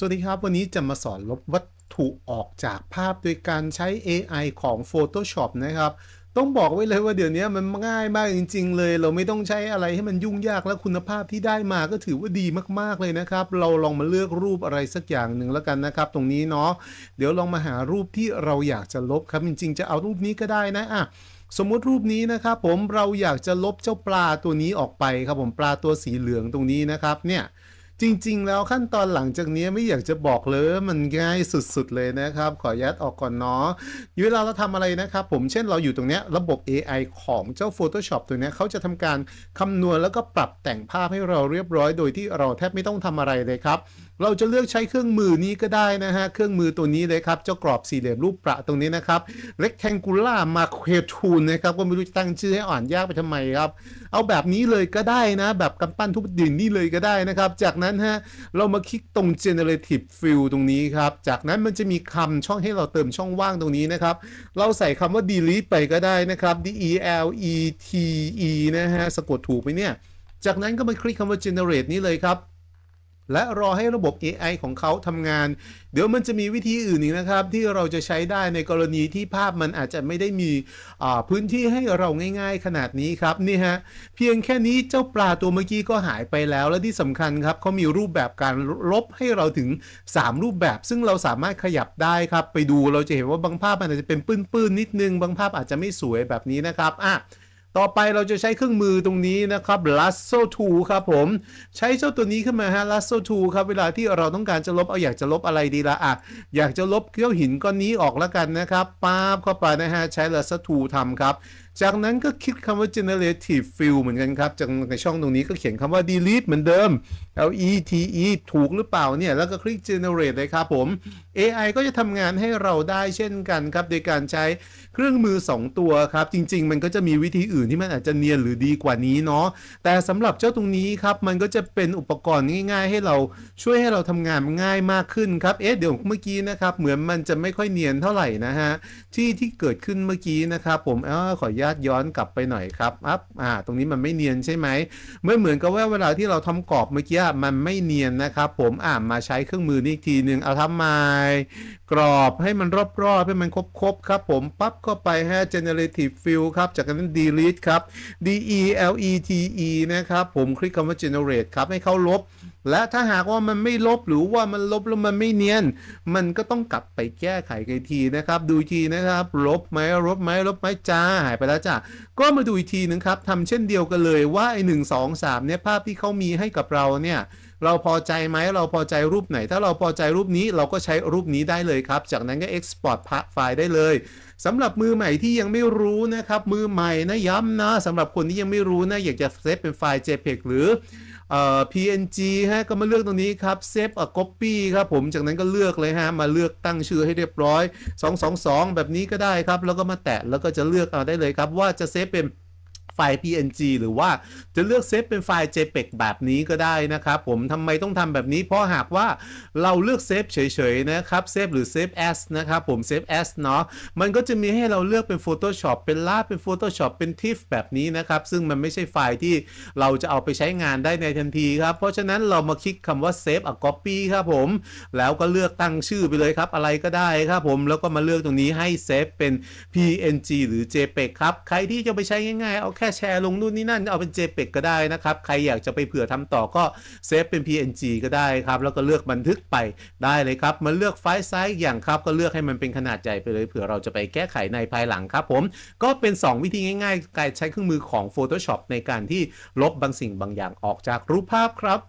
สวัสดีครับวันนี้จะมาสอนลบวัตถุออกจากภาพโดยการใช้ AI ของ Photoshop นะครับ ต้องบอกไว้เลยว่าเดี๋ยวนี้มันง่ายมากจริงๆเลย เราไม่ต้องใช้อะไรให้มันยุ่งยากและคุณภาพที่ได้มาก็ถือว่า ดีมากๆเลยนะครับ เราลองมาเลือกรูปอะไรสักอย่างหนึ่งแล้วกันนะครับ ตรงนี้เนาะเดี๋ยวลองมาหารูปที่เราอยากจะลบ ครับจริงๆจะเอารูปนี้ก็ได้นะอ่ะสมมติรูปนี้นะครับผมเราอยากจะลบเจ้าปลาตัวนี้ออกไปครับผมปลาตัวสีเหลืองตรงนี้นะครับ เนี่ยจริง ๆแล้วขั้นตอนหลังจากนี้ไม่อยากจะบอกเลย มันง่ายสุด ๆ เลยนะครับ ขอยัดออกก่อนเนาะเวลาเราทำอะไรนะครับ ผมเช่นเราอยู่ตรงนี้ระบบ AI ของเจ้า Photoshop ตัวนี้เขาจะทำการคำนวณแล้วก็ปรับแต่งภาพให้เราเรียบร้อย โดยที่เราแทบไม่ต้องทำอะไรเลยครับเราจะเลือกใช้เครื่องมือนี้ก็ได้นะฮะเครื่องมือตัวนี้เลยครับเจ้ากรอบสี่เหลี่ยมรูปประตรงนี้นะครับ rectangular m a q u e t ทู e นะครับก็ไม่รู้จะตั้งชื่อให้อ่านยากไปทำไมครับ เอาแบบนี้เลยก็ได้นะ แบบกำปั้นทุบดินนี่เลยก็ได้นะครับ จากนั้นฮะเรามาคลิกตรง generative fill ตรงนี้ครับจากนั้นมันจะมีคำช่องให้เราเติมช่องว่างตรงนี้นะครับ เราใส่คำว่า delete ไปก็ได้นะครับ d e l e t e นะฮะสะกดถูกไหมเนี่ย จากนั้นก็มาคลิกคำว่า generate นี้เลยครับและรอให้ระบบ AI ของเขาทำงาน เดี๋ยวมันจะมีวิธีอื่นอีกนะครับ ที่เราจะใช้ได้ในกรณีที่ภาพมันอาจจะไม่ได้มีพื้นที่ให้เราง่ายๆ ขนาดนี้ครับ นี่ฮะ เพียงแค่นี้เจ้าปลาตัวเมื่อกี้ก็หายไปแล้ว และที่สำคัญครับเขามีรูปแบบการลบให้เราถึง 3 รูปแบบ ซึ่งเราสามารถขยับได้ครับ ไปดูเราจะเห็นว่าบางภาพมันอาจจะเป็นปื้นๆนิดนึงบางภาพอาจจะไม่สวยแบบนี้นะครับอ่ะต่อไปเราจะใช้เครื่องมือตรงนี้นะครับ lasso tool ครับผมใช้เจ้าตัวนี้ขึ้นมาฮะ lasso tool ครับเวลาที่เราต้องการจะลบเอาอยากจะลบอะไรดีละอ่ะ อยากจะลบเกลียวหินก้อนนี้ออกแล้วกันนะครับป๊าบเข้าไปนะฮะใช้ lasso tool ทำครับจากนั้นก็คิดคำว่า generative fill เหมือนกันครับจากในช่องตรงนี้ก็เขียนคำว่า delete เหมือนเดิม L E T E ถูกหรือเปล่าเนี่ย แล้วก็คลิก generate เลยครับผม AI ก็จะทำงานให้เราได้เช่นกันครับ โดยการใช้เครื่องมือ 2 ตัวครับ จริงๆ มันก็จะมีวิธีอื่นที่มันอาจจะเนียนหรือดีกว่านี้เนาะแต่สำหรับเจ้าตรงนี้ครับมันก็จะเป็นอุปกรณ์ง่าย ๆ ให้เราช่วยให้เราทำงานง่ายมากขึ้นครับเอ๊ะเดี๋ยวเมื่อกี้นะครับเหมือนมันจะไม่ค่อยเนียนเท่าไหร่นะฮะที่ที่เกิดขึ้นเมื่อกี้นะครับผมอ้าขออนุญาตาตย้อนกลับไปหน่อยครับอัพอ่าตรงนี้มันไม่เนียนใช่ไหม เมื่อเหมือนกับว่าเวลาที่เราทำกรอบเมื่อกี้มันไม่เนียนนะครับผมอ่ามาใช้เครื่องมือนี่อีกทีหนึ่งเอาทำไมกรอบให้มันรอบๆ ให้มันครบๆครับผม ปั๊บก็ไปฮห generative fill ครับ จากนั้น delete ครับ d e l e t e นะครับผม คลิกคำว่า generate ครับให้เขาลบและถ้าหากว่ามันไม่ลบหรือว่ามันลบแล้วมันไม่เนียน มันก็ต้องกลับไปแก้ไขกันทีนะครับดูทีนะครับ ลบไหมลบไหมลบไหมจ้าหายไปแล้วจ้าก็มาดูอีกทีนึงครับทำเช่นเดียวกันเลยว่าไอ้หนึ่งสองสามเนี่ยภาพที่เขามีให้กับเราเนี่ย เราพอใจไหมเราพอใจรูปไหน ถ้าเราพอใจรูปนี้เราก็ใช้รูปนี้ได้เลยครับ จากนั้นก็ Export ไฟล์ได้เลยสำหรับมือใหม่ที่ยังไม่รู้นะครับมือใหม่นะย้ำนะสำหรับคนที่ยังไม่รู้นะอยากจะเซฟเป็นไฟล์ JPEG หรือเอ่อ PNG ฮะก็มาเลือกตรงนี้ครับเซฟอ่อ copy ครับผม จากนั้นก็เลือกเลยฮะ มาเลือกตั้งชื่อให้เรียบร้อย 222 แบบนี้ก็ได้ครับ แล้วก็มาแตะแล้วก็จะเลือกเอาได้เลยครับว่าจะเซฟเป็นไฟล์ PNG หรือว่าจะเลือกเซฟเป็นไฟล์ JPEG แบบนี้ก็ได้นะครับผมทำไมต้องทำแบบนี้ เพราะหากว่าเราเลือกเซฟเฉยๆนะครับเซฟหรือเซฟ S นะครับผมเซฟ S เนาะ มันก็จะมีให้เราเลือกเป็น Photoshop เป็นลาเป็น Photoshop เป็น TIFF แบบนี้นะครับ ซึ่งมันไม่ใช่ไฟล์ที่เราจะเอาไปใช้งานได้ในทันทีครับ เพราะฉะนั้นเรามาคลิกคำว่า Save a Copy ครับผม แล้วก็เลือกตั้งชื่อไปเลยครับอะไรก็ได้ครับผมแล้วก็มาเลือกตรงนี้ให้เซฟเป็น PNG หรือ JPEG ครับ ใครที่จะไปใช้ง่ายๆเอาแค่แชร์ลงนู่นนี่นั่นเอาเป็น JPEG ก็ได้นะครับ ใครอยากจะไปเผื่อทำต่อก็เซฟเป็น PNG ก็ได้ครับ แล้วก็เลือกบันทึกไปได้เลยครับมาเลือกไฟล์ไซส์อย่างครับ ก็เลือกให้มันเป็นขนาดใหญ่ไปเลยเผื่อเราจะไปแก้ไขในภายหลังครับผม ก็เป็น 2 วิธีง่ายๆการใช้เครื่องมือของ Photoshop ในการที่ลบบางสิ่งบางอย่างออกจากรูปภาพครับ